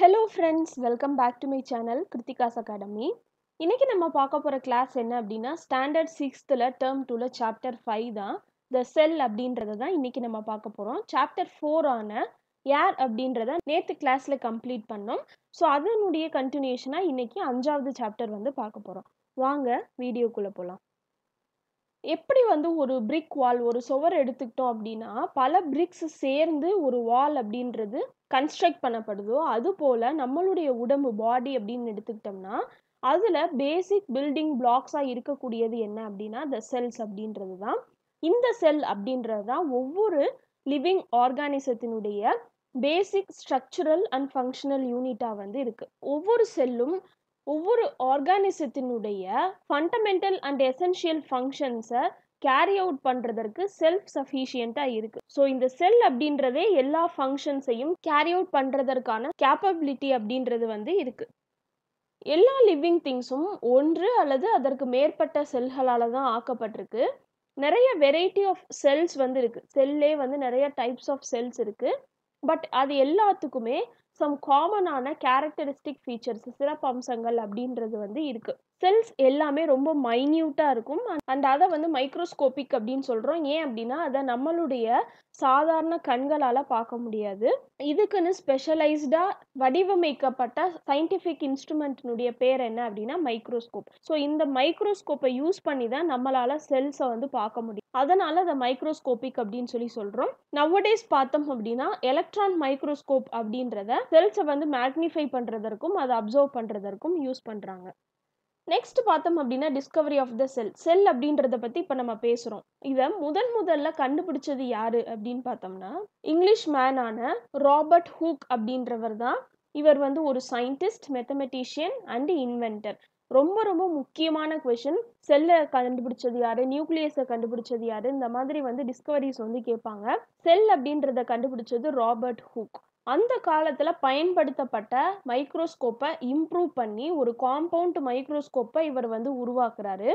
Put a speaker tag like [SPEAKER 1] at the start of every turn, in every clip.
[SPEAKER 1] hello friends welcome back to my channel Kiruthika's academy இன்றைக்கி நம்ம பார்க்க போகிற கிளாஸ் என்ன அப்படின்னா ஸ்டாண்டர்ட் சிக்ஸ்த்தில் டேர்ம் டூவில் சாப்டர் ஃபைவ் தான் த செல் அப்படின்றத தான் இன்றைக்கி நம்ம பார்க்க போகிறோம் சாப்டர் ஃபோர் ஆன யார் அப்படின்றத நேற்று கிளாஸில் கம்ப்ளீட் பண்ணோம் ஸோ அதனுடைய கண்டினியூஷனாக இன்றைக்கி அஞ்சாவது சாப்டர் வந்து பார்க்க போகிறோம் வாங்க வீடியோக்குள்ளே போகலாம் எப்படி வந்து ஒரு பிரிக் வால் ஒரு சுவர் எடுத்துக்கிட்டோம் அப்படின்னா பல பிரிக்ஸ் சேர்ந்து ஒரு வால் அப்படின்றது கன்ஸ்ட்ரக்ட் பண்ணப்படுதோ அது போல் நம்மளுடைய உடம்பு பாடி அப்படின்னு எடுத்துக்கிட்டோம்னா அதில் பேசிக் பில்டிங் பிளாக்ஸாக இருக்கக்கூடியது என்ன அப்படின்னா த செல்ஸ் அப்படின்றது தான் இந்த செல் அப்படின்றது தான் ஒவ்வொரு லிவிங் ஆர்கானிசத்தினுடைய பேசிக் ஸ்ட்ரக்சரல் அண்ட் ஃபங்க்ஷனல் யூனிட்டாக வந்து இருக்குது ஒவ்வொரு செல்லும் ஒவ்வொரு ஆர்கானிசத்தினுடைய ஃபண்டமெண்டல் அண்ட் எசென்ஷியல் ஃபங்க்ஷன்ஸை கேரி அவுட் பண்ணுறதற்கு செல்ஃப் சஃபிஷியண்ட்டாக இருக்குது ஸோ இந்த செல் அப்படின்றதே எல்லா ஃபங்க்ஷன்ஸையும் கேரி அவுட் பண்ணுறதற்கான கேப்பபிலிட்டி அப்படின்றது வந்து இருக்குது எல்லா லிவிங் திங்ஸும் ஒன்று அல்லது அதற்கு மேற்பட்ட செல்களால் தான் ஆக்கப்பட்டிருக்கு நிறைய வெரைட்டி ஆஃப் செல்ஸ் வந்து இருக்குது செல்லே வந்து நிறைய டைப்ஸ் ஆஃப் செல்ஸ் இருக்குது பட் அது எல்லாத்துக்குமே சம் காமனான கேரக்டரிஸ்டிக் ஃபீச்சர்ஸ் சிறப்பம்சங்கள் அப்படின்றது வந்து இருக்குது செல்ஸ் எல்லாமே ரொம்ப மைன்யூட்டாக இருக்கும் அண்ட் அதை வந்து மைக்ரோஸ்கோபிக் அப்படின்னு சொல்கிறோம் ஏன் அப்படின்னா அதை நம்மளுடைய சாதாரண கண்களால் பார்க்க முடியாது இதுக்குன்னு ஸ்பெஷலைஸ்டாக வடிவமைக்கப்பட்ட சயின்டிஃபிக் இன்ஸ்ட்ருமெண்ட்டினுடைய பேர் என்ன அப்படின்னா மைக்ரோஸ்கோப் ஸோ இந்த மைக்ரோஸ்கோப்பை யூஸ் பண்ணி தான் நம்மளால் செல்ஸை வந்து பார்க்க முடியும் அதனால் அதை மைக்ரோஸ்கோபிக் அப்படின்னு சொல்லி சொல்கிறோம் நவ்வடேஸ் பார்த்தோம் அப்படின்னா எலக்ட்ரான் மைக்ரோஸ்கோப் அப்படின்றத செல்ஸை வந்து மேக்னிஃபை பண்ணுறதற்கும் அதை அப்சர்வ் பண்ணுறதற்கும் யூஸ் பண்ணுறாங்க நெக்ஸ்ட் பார்த்தோம் அப்படின்னா டிஸ்கவரி ஆஃப் த செல் செல் அப்படின்றத பற்றி இப்போ நம்ம பேசுகிறோம் இதை முதன் முதல்ல கண்டுபிடிச்சது யார் அப்படின்னு பார்த்தோம்னா இங்கிலீஷ் மேனான ராபர்ட் ஹூக் அப்படின்றவர் தான் இவர் வந்து ஒரு சயின்டிஸ்ட் மெத்தமெட்டிஷியன் அண்ட் இன்வென்டர் ரொம்ப ரொம்ப முக்கியமான கொஷின் செல்லை கண்டுபிடிச்சது யாரு நியூக்ளியஸை கண்டுபிடிச்சது யாரு இந்த மாதிரி வந்து டிஸ்கவரிஸ் வந்து கேட்பாங்க செல் அப்படின்றத கண்டுபிடிச்சது ராபர்ட் ஹூக் அந்த காலத்தில் பயன்படுத்தப்பட்ட மைக்ரோஸ்கோப்பை இம்ப்ரூவ் பண்ணி ஒரு காம்பவுண்ட் மைக்ரோஸ்கோப்பை இவர் வந்து உருவாக்குறாரு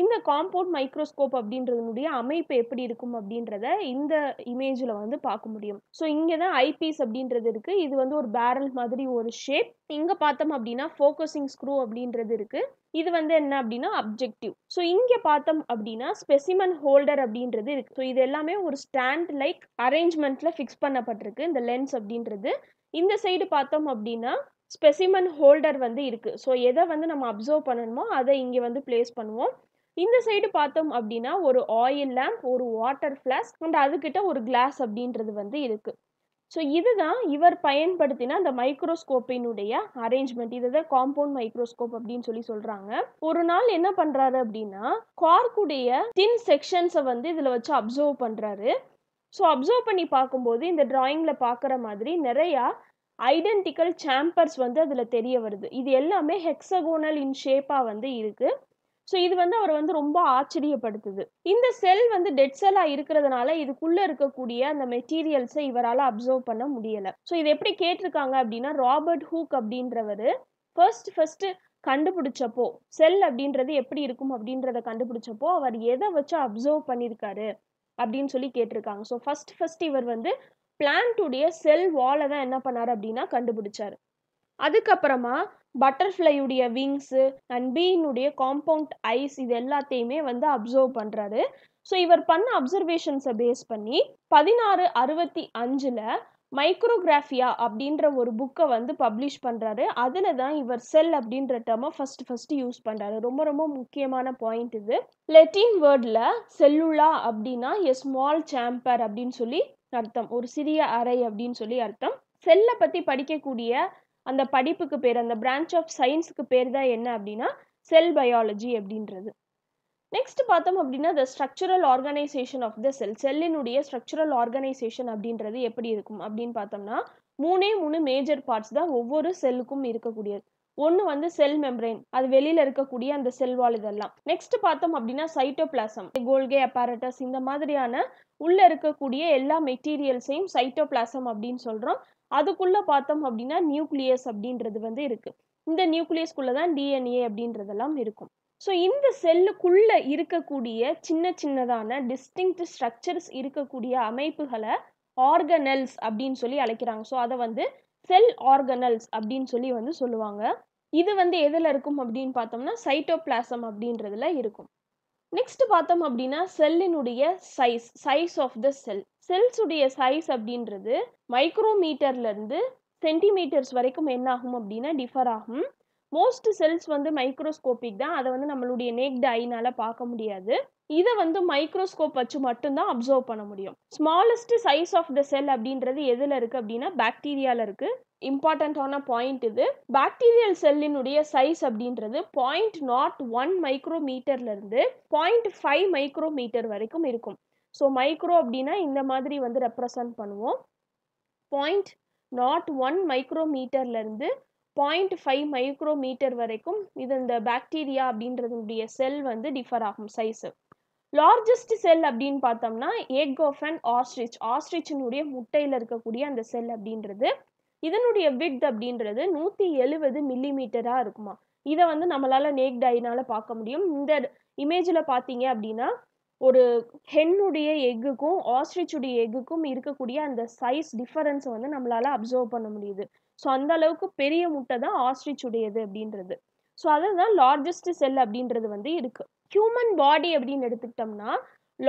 [SPEAKER 1] இந்த காம்பவுண்ட் மைக்ரோஸ்கோப் அப்படின்றதுனுடைய அமைப்பு எப்படி இருக்கும் அப்படின்றத இந்த இமேஜில் வந்து பார்க்க முடியும் ஸோ இங்கே தான் ஐபீஸ் அப்படின்றது இருக்குது இது வந்து ஒரு பேரல் மாதிரி ஒரு ஷேப் இங்கே பார்த்தோம் அப்படின்னா ஃபோக்கஸிங் ஸ்க்ரூ அப்படின்றது இருக்குது இது வந்து என்ன அப்படின்னா அப்ஜெக்டிவ் ஸோ இங்கே பார்த்தோம் அப்படின்னா ஸ்பெசிமன் ஹோல்டர் அப்படின்றது இருக்கு ஸோ இது எல்லாமே ஒரு ஸ்டாண்ட் லைக் அரேஞ்ச்மெண்ட்டில் ஃபிக்ஸ் பண்ணப்பட்டிருக்கு இந்த லென்ஸ் அப்படின்றது இந்த சைடு பார்த்தோம் அப்படின்னா ஸ்பெசிமன் ஹோல்டர் வந்து இருக்குது ஸோ எதை வந்து நம்ம அப்சர்வ் பண்ணணுமோ அதை இங்கே வந்து பிளேஸ் பண்ணுவோம் இந்த சைடு பார்த்தோம் அப்படின்னா ஒரு ஆயில் லேம்ப் ஒரு வாட்டர் ஃப்ளாஸ்க் அண்ட் அதுக்கிட்ட ஒரு கிளாஸ் அப்படின்றது வந்து இருக்குது ஸோ இதுதான் இவர் பயன்படுத்தின அந்த மைக்ரோஸ்கோப்பினுடைய அரேஞ்ச்மெண்ட் இது தான் காம்பவுண்ட் மைக்ரோஸ்கோப் அப்படின்னு சொல்லி சொல்கிறாங்க ஒரு நாள் என்ன பண்ணுறாரு அப்படின்னா கார்க்குடைய தின் செக்ஷன்ஸை வந்து இதில் வச்சு அப்சர்வ் பண்ணுறாரு ஸோ அப்சர்வ் பண்ணி பார்க்கும்போது இந்த ட்ராயிங்கில் பார்க்குற மாதிரி நிறையா ஐடென்டிக்கல் சாம்பர்ஸ் வந்து அதில் தெரிய வருது இது எல்லாமே ஹெக்ஸகோனல் இன் ஷேப்பாக வந்து இருக்குது ஸோ இது வந்து அவர் வந்து ரொம்ப ஆச்சரியப்படுத்துது இந்த செல் வந்து டெட் செல்லாக இருக்கிறதுனால இதுக்குள்ளே இருக்கக்கூடிய அந்த மெட்டீரியல்ஸை இவரால் அப்சர்வ் பண்ண முடியலை ஸோ இது எப்படி கேட்டிருக்காங்க அப்படின்னா ராபர்ட் ஹூக் அப்படின்றவர் ஃபர்ஸ்ட் ஃபர்ஸ்ட் கண்டுபிடிச்சப்போ செல் அப்படின்றது எப்படி இருக்கும் அப்படின்றத கண்டுபிடிச்சப்போ அவர் எதை வச்சு அப்சர்வ் பண்ணியிருக்காரு அப்படின்னு சொல்லி கேட்டிருக்காங்க ஸோ ஃபர்ஸ்ட் ஃபர்ஸ்ட் இவர் வந்து உடைய செல் வாலை தான் என்ன பண்ணார் அப்படின்னா கண்டுபிடிச்சாரு அதுக்கப்புறமா பட்டர்ஃப்ளையுடைய விங்ஸு அண்ட் பீனுடைய காம்பவுண்ட் ஐஸ் இது எல்லாத்தையுமே வந்து அப்சர்வ் பண்ணுறாரு ஸோ இவர் பண்ண அப்சர்வேஷன்ஸை பேஸ் பண்ணி பதினாறு அறுபத்தி அஞ்சில் மைக்ரோகிராஃபியா அப்படின்ற ஒரு புக்கை வந்து பப்ளிஷ் பண்ணுறாரு அதில் தான் இவர் செல் அப்படின்ற டேர்மை ஃபஸ்ட்டு ஃபஸ்ட்டு யூஸ் பண்ணுறாரு ரொம்ப ரொம்ப முக்கியமான பாயிண்ட் இது லெட்டின் வேர்டில் செல்லுலா அப்படின்னா எ ஸ்மால் சாம்பர் அப்படின்னு சொல்லி அர்த்தம் ஒரு சிறிய அறை அப்படின்னு சொல்லி அர்த்தம் செல்லை பற்றி படிக்கக்கூடிய அந்த படிப்புக்கு பேர் அந்த பிரான்ச் ஆஃப் சயின்ஸுக்கு பேர் தான் என்ன அப்படின்னா செல் பயாலஜி அப்படின்றது நெக்ஸ்ட் பார்த்தோம் அப்படின்னா the structural organisation of the cell செல்லினுடைய ஸ்ட்ரக்சரல் ஆர்கனைசேஷன் அப்படின்றது எப்படி இருக்கும் அப்படின்னு பார்த்தோம்னா மூணே மூணு மேஜர் பார்ட்ஸ் தான் ஒவ்வொரு செல்லுக்கும் இருக்கக்கூடியது ஒன்று வந்து செல் மெம்பரைன் அது வெளியில் இருக்கக்கூடிய அந்த செல்வால் இதெல்லாம் நெக்ஸ்ட் பார்த்தோம் அப்படின்னா சைட்டோபிளாசம் கோல்கே அப்பாரட்டஸ் இந்த மாதிரியான உள்ளே இருக்கக்கூடிய எல்லா மெட்டீரியல்ஸையும் சைட்டோபிளாசம் அப்படின்னு சொல்கிறோம் அதுக்குள்ளே பார்த்தோம் அப்படின்னா நியூக்ளியஸ் அப்படின்றது வந்து இருக்குது இந்த நியூக்ளியஸ்குள்ளே தான் டிஎன்ஏ அப்படின்றதெல்லாம் இருக்கும் ஸோ இந்த செல்லுக்குள்ளே இருக்கக்கூடிய சின்ன சின்னதான டிஸ்டிங்க்ட் ஸ்ட்ரக்சர்ஸ் இருக்கக்கூடிய அமைப்புகளை ஆர்கனல்ஸ் அப்படின்னு சொல்லி அழைக்கிறாங்க ஸோ அதை வந்து செல் ஆர்கனல்ஸ் அப்படின்னு சொல்லி வந்து சொல்லுவாங்க இது வந்து எதில் இருக்கும் அப்படின்னு பார்த்தோம்னா சைட்டோபிளாசம் அப்படின்றதுல இருக்கும் நெக்ஸ்ட் பார்த்தோம் அப்படின்னா செல்லினுடைய size size of the cell செல்ஸுடைய சைஸ் அப்படின்றது மைக்ரோமீட்டர்லேருந்து சென்டிமீட்டர்ஸ் வரைக்கும் என்ன ஆகும் அப்படின்னா டிஃபர் ஆகும் மோஸ்ட் செல்ஸ் வந்து மைக்ரோஸ்கோபிக் தான் அதை வந்து நம்மளுடைய நேக்டு ஐனால் பார்க்க முடியாது இதை வந்து மைக்ரோஸ்கோப் வச்சு மட்டும்தான் அப்சர்வ் பண்ண முடியும் smallest size of the cell அப்படின்றது எதில் இருக்குது அப்படின்னா பாக்டீரியாவில் இருக்குது இம்பார்ட்டண்ட்டான பாயிண்ட் இது பாக்டீரியல் செல்லினுடைய சைஸ் அப்படின்றது பாயிண்ட் நாட் ஒன் மைக்ரோ மீட்டர்லேருந்து பாயிண்ட் ஃபைவ் மைக்ரோ மீட்டர் வரைக்கும் இருக்கும் ஸோ மைக்ரோ அப்படின்னா இந்த மாதிரி வந்து ரெப்ரசன்ட் பண்ணுவோம் பாயிண்ட் நாட் ஒன் மைக்ரோ மீட்டர்லேருந்து பாயிண்ட் ஃபைவ் மைக்ரோ மீட்டர் வரைக்கும் இது இந்த பாக்டீரியா அப்படின்றதுடைய செல் வந்து டிஃபர் ஆகும் சைஸு லார்ஜஸ்ட் செல் அப்படின்னு பார்த்தோம்னா எக் ஆஃப் அண்ட் ஆஸ்ட்ரிச் ஆஸ்ட்ரிச்சினுடைய முட்டையில் இருக்கக்கூடிய அந்த செல் அப்படின்றது இதனுடைய விட் அப்படின்றது நூற்றி எழுவது மில்லிமீட்டராக இருக்குமா இதை வந்து நம்மளால் நேக்ட் ஐனால பார்க்க முடியும் இந்த இமேஜில் பார்த்தீங்க அப்படின்னா ஒரு ஹென்னுடைய எக்குக்கும் ஆஸ்ட்ரிச்சுடைய எக்குக்கும் இருக்கக்கூடிய அந்த சைஸ் டிஃபரன்ஸை வந்து நம்மளால் அப்சர்வ் பண்ண முடியுது ஸோ அந்த அளவுக்கு பெரிய முட்டை தான் ஆஸ்ட்ரிச்சுடையது அப்படின்றது ஸோ அதுதான் லார்ஜஸ்ட் செல் அப்படின்றது வந்து இருக்குது ஹியூமன் பாடி அப்படின்னு எடுத்துக்கிட்டோம்னா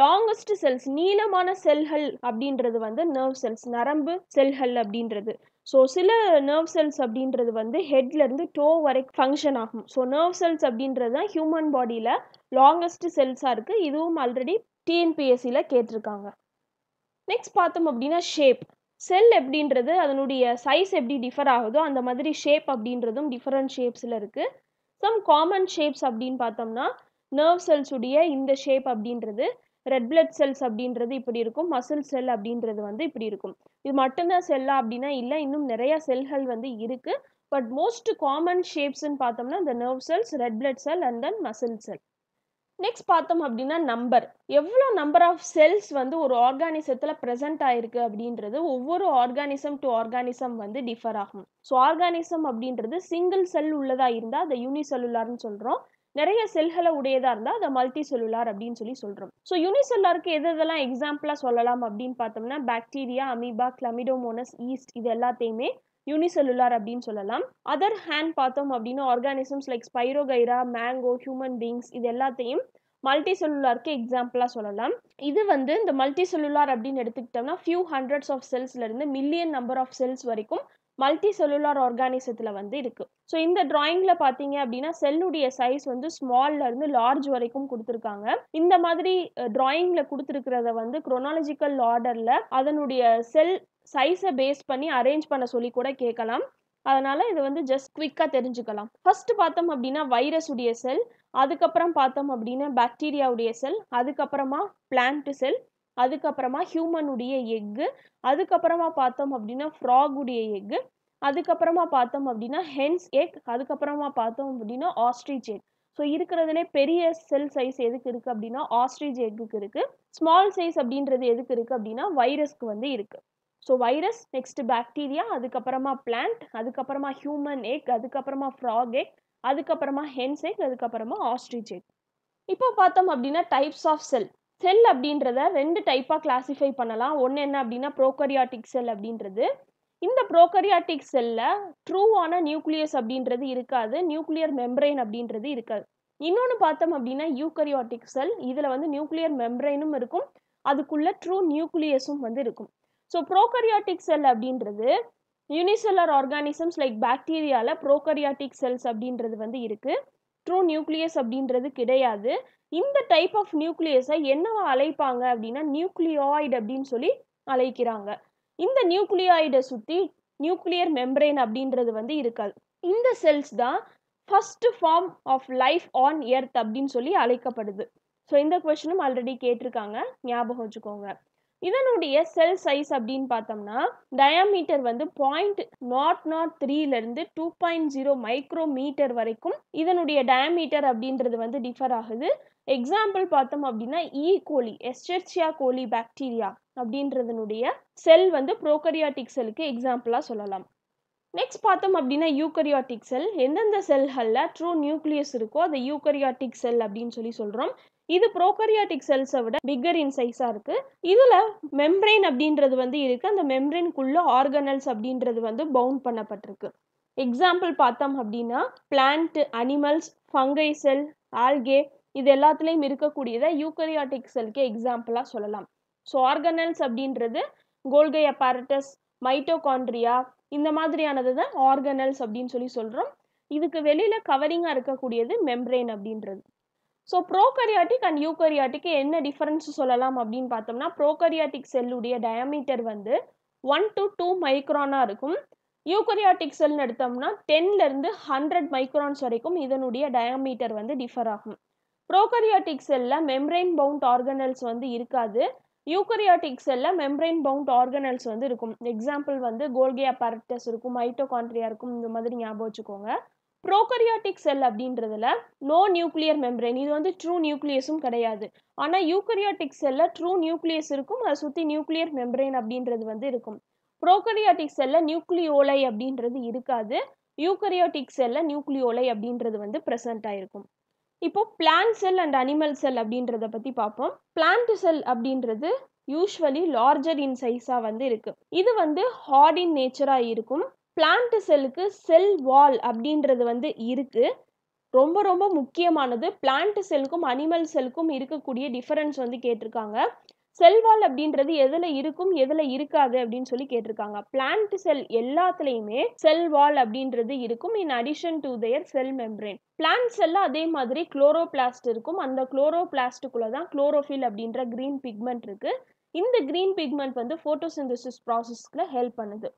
[SPEAKER 1] லாங்கஸ்ட் செல்ஸ் நீளமான செல்கள் அப்படின்றது வந்து நர்வ் செல்ஸ் நரம்பு செல்கள் அப்படின்றது ஸோ சில நர்வ் செல்ஸ் அப்படின்றது வந்து ஹெட்லேருந்து டோ வரைக்கும் ஃபங்க்ஷன் ஆகும் ஸோ நர்வ் செல்ஸ் அப்படின்றது தான் ஹியூமன் பாடியில் லாங்கஸ்ட் செல்ஸாக இருக்குது இதுவும் ஆல்ரெடி டிஎன்பிஎஸ்சியில் கேட்டிருக்காங்க நெக்ஸ்ட் பார்த்தோம் அப்படின்னா ஷேப் செல் எப்படின்றது அதனுடைய சைஸ் எப்படி டிஃபர் ஆகுதோ அந்த மாதிரி ஷேப் அப்படின்றதும் டிஃப்ரெண்ட் ஷேப்ஸில் இருக்குது சம் காமன் ஷேப்ஸ் அப்படின்னு பார்த்தோம்னா நர்வ் செல்ஸுடைய இந்த ஷேப் அப்படின்றது ரெட் பிளட் செல்ஸ் அப்படின்றது இப்படி இருக்கும் மசில் செல் அப்படின்றது வந்து இப்படி இருக்கும் இது மட்டும்தான் செல்லா அப்படின்னா இல்லை இன்னும் நிறைய செல்கள் வந்து இருக்குது பட் மோஸ்ட் காமன் ஷேப்ஸ்ன்னு பார்த்தோம்னா இந்த nerve cells red blood cell and then muscle cell next பார்த்தோம் அப்படின்னா நம்பர் எவ்வளோ நம்பர் ஆஃப் செல்ஸ் வந்து ஒரு ஆர்கானிசத்தில் ப்ரெசென்ட் ஆயிருக்கு அப்படின்றது ஒவ்வொரு ஆர்கானிசம் டு ஆர்கானிசம் வந்து டிஃபர் ஆகும் ஸோ ஆர்கானிசம் அப்படின்றது சிங்கிள் செல் உள்ளதாக இருந்தால் அதை யூனிசெல்லுலார்னு சொல்கிறோம் நிறைய செல்களை உடையதா இருந்தா அதை மல்டி செல்லுலார் அப்படின்னு சொல்லி சொல்றோம் ஸோ யூனிசெல்லாருக்கு எது எதெல்லாம் எக்ஸாம்பிளா சொல்லலாம் அப்படின்னு பார்த்தோம்னா பாக்டீரியா அமீபா கிளமிடோமோனஸ் ஈஸ்ட் இது எல்லாத்தையுமே யூனிசெல்லுலார் அப்படின்னு சொல்லலாம் அதர் ஹேண்ட் பார்த்தோம் அப்படின்னா ஆர்கானிசம்ஸ் like spirogyra mango human beings இது எல்லாத்தையும் மல்டி செல்லுலாருக்கு எக்ஸாம்பிளாக சொல்லலாம் இது வந்து இந்த மல்டி செல்லுலார் அப்படின்னு எடுத்துக்கிட்டோம்னா ஃபியூ ஹண்ட்ரட்ஸ் ஆஃப் செல்ஸ்ல இருந்து மில்லியன் நம்பர் ஆஃப் செல்ஸ் வரைக்கும் மல்டி செல்லுலார் ஆர்கானிசத்தில் வந்து இருக்குது ஸோ இந்த ட்ராயிங்கில் பார்த்தீங்க அப்படின்னா செல்லுடைய சைஸ் வந்து ஸ்மால்லேருந்து லார்ஜ் வரைக்கும் கொடுத்துருக்காங்க இந்த மாதிரி ட்ராயிங்கில் கொடுத்துருக்கிறத வந்து குரோனாலஜிக்கல் ஆர்டரில் அதனுடைய செல் சைஸை பேஸ் பண்ணி அரேஞ்ச் பண்ண சொல்லி கூட கேட்கலாம் அதனால் இது வந்து ஜஸ்ட் குவிக்காக தெரிஞ்சுக்கலாம் ஃபஸ்ட்டு பார்த்தோம் அப்படின்னா வைரஸுடைய செல் அதுக்கப்புறம் பார்த்தோம் அப்படின்னா பாக்டீரியாவுடைய செல் அதுக்கப்புறமா பிளான்ட் செல் அதுக்கப்புறமா ஹியூமனுடைய எக்கு அதுக்கப்புறமா பார்த்தோம் அப்படின்னா ஃப்ராகுடைய எக்கு அதுக்கப்புறமா பார்த்தோம் அப்படின்னா ஹென்ஸ் எக் அதுக்கப்புறமா பார்த்தோம் அப்படின்னா ஆஸ்ட்ரிச் எக் ஸோ இருக்கிறதுலே பெரிய செல் சைஸ் எதுக்கு இருக்குது அப்படின்னா ஆஸ்ட்ரிச் எக்குக்கு இருக்குது ஸ்மால் சைஸ் அப்படின்றது எதுக்கு இருக்குது அப்படின்னா வைரஸ்க்கு வந்து இருக்குது ஸோ வைரஸ் நெக்ஸ்ட் பாக்டீரியா அதுக்கப்புறமா பிளான்ட் அதுக்கப்புறமா ஹியூமன் எக் அதுக்கப்புறமா ஃப்ராக் எக் அதுக்கப்புறமா ஹென்ஸ் எக் அதுக்கப்புறமா ஆஸ்ட்ரிச் எக் இப்போ பார்த்தோம் அப்படின்னா டைப்ஸ் ஆஃப் செல் செல் அப்படின்றத ரெண்டு டைப்பாக கிளாஸிஃபை பண்ணலாம் ஒன்று என்ன அப்படின்னா ப்ரோக்கரியாட்டிக் செல் அப்படின்றது இந்த ப்ரோக்கரியாட்டிக் செல்லில் ட்ரூவான நியூக்ளியஸ் அப்படின்றது இருக்காது நியூக்ளியர் மெம்ப்ரெயின் அப்படின்றது இருக்காது இன்னொன்று பார்த்தோம் அப்படின்னா யூக்கரியாட்டிக் செல் இதில் வந்து நியூக்ளியர் மெம்ப்ரெயினும் இருக்கும் அதுக்குள்ளே ட்ரூ நியூக்ளியஸும் வந்து இருக்கும் ஸோ ப்ரோக்கரியாட்டிக் செல் அப்படின்றது யூனிசெல்லர் ஆர்கானிசம்ஸ் லைக் பாக்டீரியாவில் ப்ரோக்கரியாட்டிக் செல்ஸ் அப்படின்றது வந்து இருக்குது ட்ரூ நியூக்ளியஸ் அப்படின்றது கிடையாது இந்த டைப் ஆஃப் நியூக்ளியஸை என்னவா அழைப்பாங்க அப்படின்னா நியூக்ளியாய்டு அப்படின்னு சொல்லி அழைக்கிறாங்க இந்த நியூக்ளியாய்டை சுற்றி நியூக்ளியர் மெம்பரேன் அப்படின்றது வந்து இருக்காது இந்த செல்ஸ் தான் first form of life on earth அப்படின்னு சொல்லி அழைக்கப்படுது ஸோ இந்த கொஷனும் ஆல்ரெடி கேட்டிருக்காங்க ஞாபகம் வச்சுக்கோங்க இதனுடைய செல் சைஸ் அப்படின்னு பார்த்தோம்னா டயாமீட்டர் வந்து பாயிண்ட் நாட் நாட் த்ரீலேருந்து two point zero micrometre வரைக்கும் இதனுடைய டயாமீட்டர் அப்படின்றது வந்து டிஃபர் ஆகுது எக்ஸாம்பிள் பார்த்தோம் அப்படின்னா ஈ கோலி எஸ்டெர்ச்சியா கோலி பாக்டீரியா அப்படின்றதுனுடைய செல் வந்து ப்ரோகரியாட்டிக் செல்லுக்கு எக்ஸாம்பிளாக சொல்லலாம் நெக்ஸ்ட் பார்த்தோம் அப்படின்னா யூகரியாட்டிக் செல் எந்தெந்த செல்களில் ட்ரூ நியூக்ளியஸ் இருக்கோ அதை யூக்கரியாட்டிக் செல் அப்படின்னு சொல்லி சொல்கிறோம் இது ப்ரோகரியாட்டிக் செல்ஸை விட பிக்கர் இன் சைஸாக இருக்குது இதில் மெம்ப்ரெயின் அப்படின்றது வந்து இருக்குது அந்த மெம்ப்ரெயின்குள்ளே ஆர்கனல்ஸ் அப்படின்றது வந்து பவுண்ட் பண்ணப்பட்டிருக்கு எக்ஸாம்பிள் பார்த்தோம் அப்படின்னா plant animals fungi cell algae இது எல்லாத்துலேயும் இருக்கக்கூடியதை யூக்கரியாட்டிக் செல்க்கு எக்ஸாம்பிளாக சொல்லலாம் ஸோ ஆர்கனல்ஸ் அப்படின்றது கோல்கை அப்பாரட்டஸ் மைட்டோகான்ட்ரியா இந்த மாதிரியானது தான் ஆர்கனல்ஸ் அப்படின்னு சொல்லி சொல்கிறோம் இதுக்கு வெளியில் கவரிங்காக இருக்கக்கூடியது மெம்ப்ரெயின் அப்படின்றது ஸோ ப்ரோகரியாட்டிக் அண்ட் யூகரியாட்டிக்கு என்ன டிஃபரன்ஸ் சொல்லலாம் அப்படின்னு பார்த்தோம்னா ப்ரோகரியாட்டிக் செல்லுடைய டயாமீட்டர் வந்து ஒன் டு டூ மைக்ரானாக இருக்கும் யூகரியாட்டிக் செல்னு எடுத்தோம்னா டென்லேருந்து ஹண்ட்ரட் மைக்ரான்ஸ் வரைக்கும் இதனுடைய டயாமீட்டர் வந்து டிஃபர் ஆகும் ப்ரோகரியாட்டிக் செல்ல மெம்ரைன் பவுண்ட் ஆர்கனல்ஸ் வந்து இருக்காது யூகரியாட்டிக் செல்ல மெம்ரைன் பவுண்ட் ஆர்கனல்ஸ் வந்து இருக்கும் எக்ஸாம்பிள் வந்து கோல்கே அப்பாரட்டஸ் இருக்கும் மைட்டோகான்ட்ரியா இருக்கும் இந்த மாதிரி ஞாபகம் வச்சுக்கோங்க ப்ரோகரியாட்டிக் செல் அப்படின்றதுல நோ நியூக்ளியர் மெம்ரைன் இது வந்து ட்ரூ நியூக்ளியஸும் கிடையாது ஆனால் யூகரியாட்டிக் செல்ல ட்ரூ நியூக்ளியஸ் இருக்கும் அதை சுற்றி நியூக்ளியர் மெம்ரைன் அப்படின்றது வந்து இருக்கும் ப்ரோகரியாட்டிக் செல்ல நியூக்ளியோலை அப்படின்றது இருக்காது யூகரியாட்டிக் செல்ல நியூக்ளியோலை அப்படின்றது வந்து ப்ரெசென்ட் ஆயிருக்கும் இப்போது plant cell and animal cell அப்படின்றத பற்றி பார்ப்போம் பிளான்ட் செல் அப்படின்றது யூஸ்வலி லார்ஜர் இன் சைஸாக வந்து இருக்குது இது வந்து ஹார்ட் இன் நேச்சராக இருக்கும் பிளான்ட் செல்லுக்கு செல் வால் அப்படின்றது வந்து இருக்குது ரொம்ப ரொம்ப முக்கியமானது பிளான்ட் செல்லுக்கும் அனிமல் செல்லுக்கும் இருக்கக்கூடிய டிஃபரன்ஸ் வந்து கேட்டிருக்காங்க செல்வால் அப்படின்றது எதில் இருக்கும் எதில் இருக்காது அப்படின்னு சொல்லி கேட்டிருக்காங்க பிளான்ட் செல் எல்லாத்துலேயுமே செல் வால் அப்படின்றது இருக்கும் in addition to their cell membrane plant செல்ல அதே மாதிரி குளோரோபிளாஸ்ட் இருக்கும் அந்த குளோரோபிளாஸ்டுக்குள்ளே தான் குளோரோஃபில் அப்படின்ற க்ரீன் பிக்மெண்ட் இருக்குது இந்த க்ரீன் பிக்மெண்ட் வந்து ஃபோட்டோசிந்தசிஸ் ப்ராசஸ்க்கு ஹெல்ப் பண்ணுது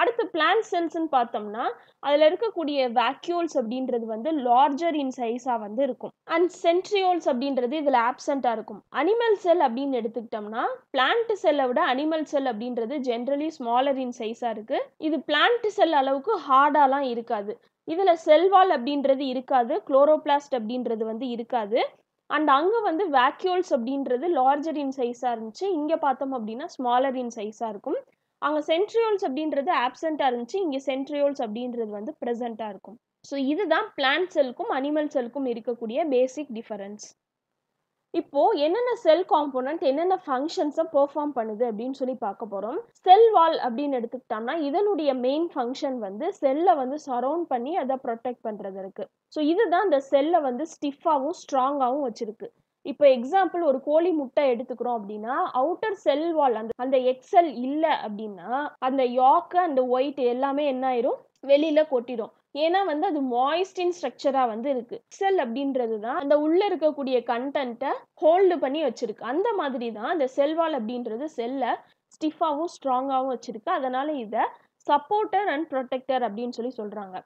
[SPEAKER 1] அடுத்து பிளான் செல்ஸ்ன்னு பார்த்தோம்னா அதில் இருக்கக்கூடிய வேக்யூல்ஸ் அப்படின்றது வந்து லார்ஜர் இன் சைஸாக வந்து இருக்கும் அண்ட் சென்ட்ரியோல்ஸ் அப்படின்றது இதில் ஆப்சண்ட்டாக இருக்கும் அனிமல் செல் அப்படின்னு எடுத்துக்கிட்டோம்னா பிளான்ட் செல்லை விட அனிமல் செல் அப்படின்றது ஜென்ரலி ஸ்மாலர் இன் சைஸாக இருக்குது இது பிளான்ட் செல் அளவுக்கு ஹார்டாலாம் இருக்காது இதில் செல்வால் அப்படின்றது இருக்காது குளோரோபிளாஸ்ட் அப்படின்றது வந்து இருக்காது அண்ட் அங்கே வந்து வேக்யூல்ஸ் அப்படின்றது லார்ஜர் இன் சைஸாக இருந்துச்சு இங்கே பார்த்தோம் அப்படின்னா ஸ்மாலர் இன் சைஸாக இருக்கும் அங்கே சென்ட்ரியோல்ஸ் அப்படின்றது ஆப்சண்ட்டாக இருந்துச்சு இங்கே சென்ட்ரியோல்ஸ் அப்படின்றது வந்து ப்ரெசண்ட்டாக இருக்கும் ஸோ இதுதான் பிளான்ட் செல்க்கும் அனிமல் செல்க்கும் இருக்கக்கூடிய பேசிக் டிஃபரன்ஸ் இப்போது என்னென்ன செல் காம்போனன்ட் என்னென்ன ஃபங்க்ஷன்ஸை பெர்ஃபார்ம் பண்ணுது அப்படின்னு சொல்லி பார்க்க போகிறோம் செல் வால் அப்படின்னு எடுத்துக்கிட்டோம்னா இதனுடைய மெயின் ஃபங்க்ஷன் வந்து செல்லை வந்து சரவுண்ட் பண்ணி அதை ப்ரொடெக்ட் பண்ணுறது இருக்குது ஸோ இதுதான் இந்த செல்லை வந்து ஸ்டிஃபாகவும் ஸ்ட்ராங்காகவும் வச்சுருக்கு இப்போ எக்ஸாம்பிள் ஒரு கோழி முட்டை எடுத்துக்கிறோம் அப்படின்னா அவுட்டர் செல் வால் அந்த அந்த எக்ஸல் இல்லை அப்படின்னா அந்த யாக்கு அந்த ஒயிட் எல்லாமே என்ன ஆயிரும் வெளியில கொட்டிடும் ஏன்னா வந்து அது மாய்ஸ்டின் ஸ்ட்ரக்சரா வந்து இருக்கு செல் அப்படின்றது தான் அந்த உள்ள இருக்கக்கூடிய கண்டென்ட்டை ஹோல்டு பண்ணி வச்சிருக்கு அந்த மாதிரி தான் அந்த செல்வால் அப்படின்றது செல்லை ஸ்டிஃபாகவும் ஸ்ட்ராங்காகவும் வச்சிருக்கு அதனால இதை சப்போர்ட்டர் அண்ட் ப்ரொடெக்டர் அப்படின்னு சொல்லி சொல்றாங்க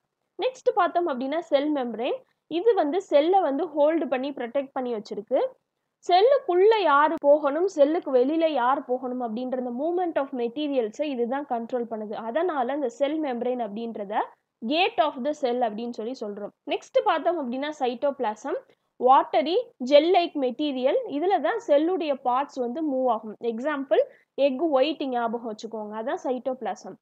[SPEAKER 1] நெக்ஸ்ட் பார்த்தோம் அப்படின்னா செல் மெம்பரேன் இது வந்து செல்லை வந்து ஹோல்டு பண்ணி ப்ரொடெக்ட் பண்ணி வச்சுருக்கு செல்லுக்குள்ளே யார் போகணும் செல்லுக்கு வெளியில் யார் போகணும் அப்படின்ற அந்த மூமெண்ட் ஆஃப் மெட்டீரியல்ஸை இதுதான் கண்ட்ரோல் பண்ணுது அதனால் அந்த செல் மெம்ரைன் அப்படின்றத கேட் ஆஃப் த செல் அப்படின்னு சொல்லி சொல்கிறோம் நெக்ஸ்ட் பார்த்தோம் அப்படின்னா cytoplasm watery gel like material இதில் தான் செல்லுடைய பார்ட்ஸ் வந்து மூவ் ஆகும் எக்ஸாம்பிள் எக் ஒயிட் ஞாபகம் வச்சுக்கோங்க அதான் சைட்டோபிளாசம்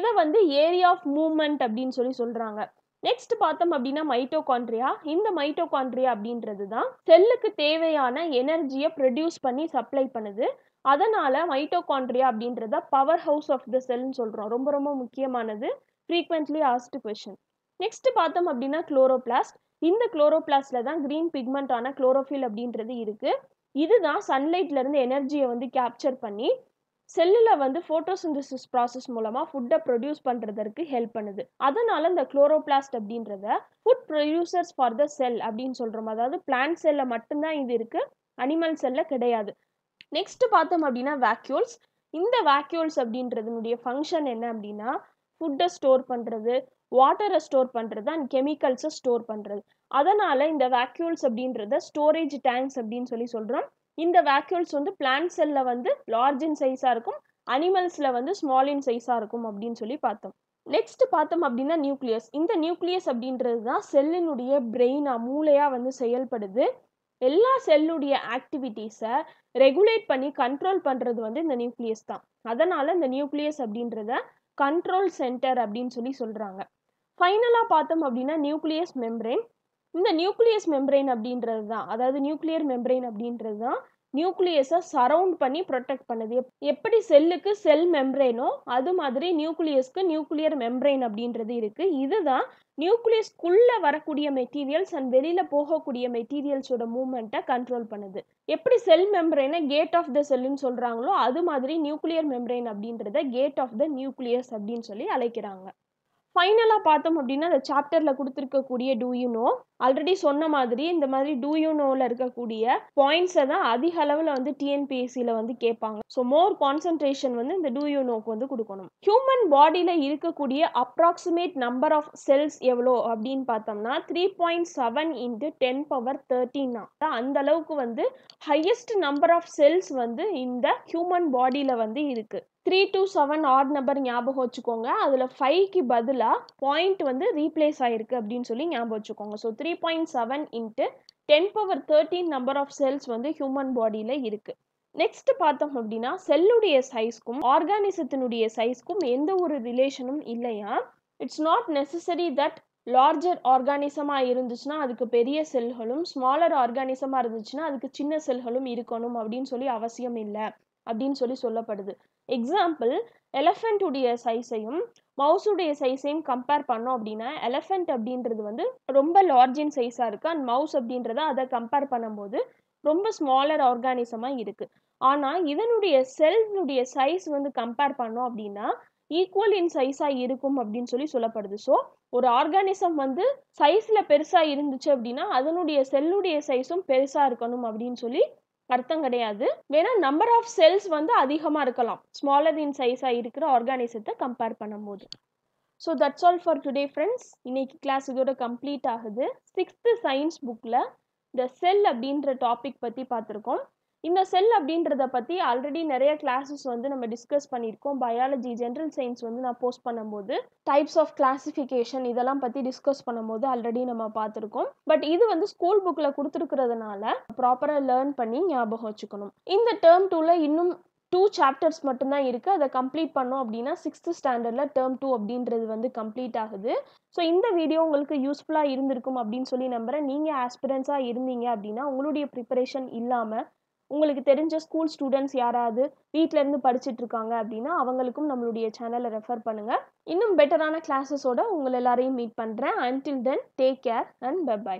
[SPEAKER 1] இதை வந்து ஏரியா ஆஃப் மூவ்மெண்ட் அப்படின்னு சொல்லி சொல்கிறாங்க நெக்ஸ்ட் பார்த்தோம் அப்படின்னா மைட்டோகான்ட்ரியா இந்த மைட்டோகான்ட்ரியா அப்படின்றது தான் செல்லுக்கு தேவையான எனர்ஜியை ப்ரொடியூஸ் பண்ணி சப்ளை பண்ணுது அதனால் மைட்டோகான்ட்ரியா அப்படின்றத பவர் ஹவுஸ் ஆஃப் த செல்னு சொல்கிறோம் ரொம்ப ரொம்ப முக்கியமானது ஃப்ரீக்வெண்ட்லி ஆஸ்ட் கொஷின் நெக்ஸ்ட் பார்த்தோம் அப்படின்னா குளோரோபிளாஸ்ட் இந்த குளோரோபிளாஸ்டில் தான் க்ரீன் பிக்மெண்ட்டான குளோரோஃபில் அப்படின்றது இருக்குது இதுதான் சன்லைட்லேருந்து எனர்ஜியை வந்து கேப்சர் பண்ணி செல்லில் வந்து ஃபோட்டோசிந்தசிஸ் ப்ராசஸ் மூலமாக ஃபுட்டை ப்ரொடியூஸ் பண்ணுறதற்கு ஹெல்ப் பண்ணுது அதனால் இந்த குளோரோபிளாஸ்ட் அப்படின்றத food producers for the cell அப்படின்னு சொல்கிறோம் அதாவது பிளான்ட் செல்லில் மட்டும்தான் இது இருக்குது அனிமல் செல்லில் கிடையாது நெக்ஸ்ட் பார்த்தோம் அப்படின்னா வேக்யூல்ஸ் இந்த வேக்யூல்ஸ் அப்படின்றதுனுடைய ஃபங்க்ஷன் என்ன அப்படின்னா ஃபுட்டை ஸ்டோர் பண்ணுறது வாட்டரை ஸ்டோர் பண்ணுறது அண்ட் கெமிக்கல்ஸை ஸ்டோர் பண்ணுறது அதனால் இந்த வேக்யூல்ஸ் அப்படின்றத ஸ்டோரேஜ் டேங்க்ஸ் அப்படின்னு சொல்லி சொல்கிறோம் இந்த வேக்யூல்ஸ் வந்து பிளான்ட் செல்லில் வந்து லார்ஜ் இன் சைஸாக இருக்கும் அனிமல்ஸில் வந்து ஸ்மால் இன் சைஸாக இருக்கும் அப்படின்னு சொல்லி பார்த்தோம் நெக்ஸ்ட் பார்த்தோம் அப்படின்னா நியூக்ளியஸ் இந்த நியூக்ளியஸ் அப்படின்றது தான் செல்லினுடைய பிரெயினாக மூளையாக வந்து செயல்படுது எல்லா செல்லுடைய ஆக்டிவிட்டீஸை ரெகுலேட் பண்ணி கண்ட்ரோல் பண்ணுறது வந்து இந்த நியூக்ளியஸ் தான் அதனால் இந்த நியூக்ளியஸ் அப்படின்றத கண்ட்ரோல் சென்டர் அப்படின்னு சொல்லி சொல்கிறாங்க ஃபைனலாக பார்த்தோம் அப்படின்னா நியூக்ளியஸ் மெம்ரேன் இந்த நியூக்ளியஸ் மெம்பரைன் அப்படின்றது தான் அதாவது நியூக்ளியர் மெம்பரைன் அப்படின்றது தான் நியூக்ளியஸை சரவுண்ட் பண்ணி ப்ரொடெக்ட் பண்ணுது எப்படி செல்லுக்கு செல் மெம்பரைனோ அது மாதிரி நியூக்ளியஸ்க்கு நியூக்ளியர் மெம்பரைன் அப்படின்றது இருக்குது இதுதான் நியூக்ளியஸ்க்குள்ளே வரக்கூடிய மெட்டீரியல்ஸ் அண்ட் வெளியில் போகக்கூடிய மெட்டீரியல்ஸோட மூமெண்ட்டை கண்ட்ரோல் பண்ணுது எப்படி செல் மெம்பரைனை கேட் ஆஃப் த செல்லுன்னு சொல்கிறாங்களோ அது மாதிரி நியூக்ளியர் மெம்பரைன் அப்படின்றத கேட் ஆஃப் த நியூக்ளியஸ் அப்படின்னு சொல்லி அழைக்கிறாங்க ஃபைனலாக பார்த்தோம் அப்படின்னா அந்த சாப்டரில் கொடுத்துருக்கக்கூடிய டூ யூ நோ ஆல்ரெடி சொன்ன மாதிரி இந்த மாதிரி டூ யூ நோவில் இருக்கக்கூடிய பாயிண்ட்ஸை தான் அதிக அளவில் வந்து டிஎன்பிஎஸ்சியில் வந்து கேட்பாங்க ஸோ மோர் கான்சன்ட்ரேஷன் வந்து இந்த டூ யூ நோக்கு வந்து கொடுக்கணும் ஹியூமன் பாடியில் இருக்கக்கூடிய அப்ராக்சிமேட் நம்பர் ஆஃப் செல்ஸ் எவ்வளோ அப்படின்னு பார்த்தோம்னா three point seven into ten power thirteen அந்த அளவுக்கு வந்து ஹையஸ்ட் நம்பர் ஆஃப் செல்ஸ் வந்து இந்த ஹியூமன் பாடியில் வந்து இருக்குது three two seven odd number ஞாபகம் வச்சுக்கோங்க அதில் ஃபைவ்க்கு பதிலாக பாயிண்ட் வந்து ரீப்ளேஸ் ஆகிருக்கு அப்படின்னு சொல்லி ஞாபகம் வச்சுக்கோங்க so three point seven into ten power thirteen number of cells வந்து ஹியூமன் பாடியில் இருக்குது நெக்ஸ்ட் பார்த்தோம் அப்படின்னா செல்லுடைய சைஸ்க்கும் ஆர்கானிசத்தினுடைய சைஸ்க்கும் எந்த ஒரு ரிலேஷனும் இல்லையா it's not necessary that larger ஆர்கானிசமாக இருந்துச்சுன்னா அதுக்கு பெரிய செல்களும் ஸ்மாலர் ஆர்கானிசமாக இருந்துச்சுன்னா அதுக்கு சின்ன செல்களும் இருக்கணும் அப்படின்னு சொல்லி அவசியம் இல்லை அப்படின்னு சொல்லி சொல்லப்படுது எக்ஸாம்பிள் எலஃபண்ட்டுடைய சைஸையும் மவுஸுடைய சைஸையும் கம்பேர் பண்ணோம் அப்படின்னா எலஃபெண்ட் அப்படின்றது வந்து ரொம்ப லார்ஜின் இன் சைஸாக இருக்குது அண்ட் மவுஸ் அப்படின்றத அதை கம்பேர் பண்ணும்போது ரொம்ப ஸ்மாலர் ஆர்கானிசமாக இருக்குது ஆனால் இதனுடைய செல்னுடைய சைஸ் வந்து கம்பேர் பண்ணோம் அப்படின்னா ஈக்குவல் இன் சைஸாக இருக்கும் அப்படின்னு சொல்லி சொல்லப்படுது ஸோ ஒரு ஆர்கானிசம் வந்து சைஸில் பெருசாக இருந்துச்சு அப்படின்னா அதனுடைய செல்லுடைய சைஸும் பெருசாக இருக்கணும் அப்படின்னு சொல்லி அர்த்தம் கிடையாது வேணா நம்பர் ஆஃப் செல்ஸ் வந்து அதிகமாக இருக்கலாம் ஸ்மாலர் இன் சைஸாக இருக்கிற ஆர்கானிசத்தை கம்பேர் பண்ணும்போது so that's all for today friends இன்னைக்கு கிளாஸ் இதோட கம்ப்ளீட் ஆகுது சிக்ஸ்த்து சயின்ஸ் புக்கில் இந்த செல் அப்படின்ற டாபிக் பற்றி பார்த்துருக்கோம் இந்த செல் அப்படின்றத பற்றி ஆல்ரெடி நிறைய கிளாஸஸ் வந்து நம்ம டிஸ்கஸ் பண்ணியிருக்கோம் பயாலஜி ஜென்ரல் சயின்ஸ் வந்து நான் போஸ்ட் பண்ணும்போது டைப்ஸ் ஆஃப் கிளாசிஃபிகேஷன் இதெல்லாம் பற்றி டிஸ்கஸ் பண்ணும்போது ஆல்ரெடி நம்ம பார்த்துருக்கோம் பட் இது வந்து ஸ்கூல் புக்கில் கொடுத்துருக்கிறதுனால ப்ராப்பராக லேர்ன் பண்ணி ஞாபகம் வச்சுக்கணும் இந்த டேர்ம் டூவில் இன்னும் டூ சாப்டர்ஸ் மட்டும்தான் இருக்குது அதை கம்ப்ளீட் பண்ணோம் அப்படின்னா சிக்ஸ்த்து ஸ்டாண்டர்டில் டேர்ம் டூ அப்படின்றது வந்து கம்ப்ளீட் ஆகுது ஸோ இந்த வீடியோ உங்களுக்கு யூஸ்ஃபுல்லாக இருந்திருக்கும் அப்படின்னு சொல்லி நம்புகிறேன் நீங்கள் ஆஸ்பிரன்ஸாக இருந்தீங்க அப்படின்னா உங்களுடைய ப்ரிப்பரேஷன் இல்லாமல் உங்களுக்கு தெரிஞ்ச ஸ்கூல் ஸ்டூடெண்ட்ஸ் யாராவது வீட்டிலேருந்து படிச்சுட்டு இருக்காங்க அப்படின்னா அவங்களுக்கும் நம்மளுடைய சேனலை ரெஃபர் பண்ணுங்கள் இன்னும் பெட்டரான கிளாஸஸோட உங்கள் எல்லாரையும் மீட் பண்ணுறேன் until then take care and by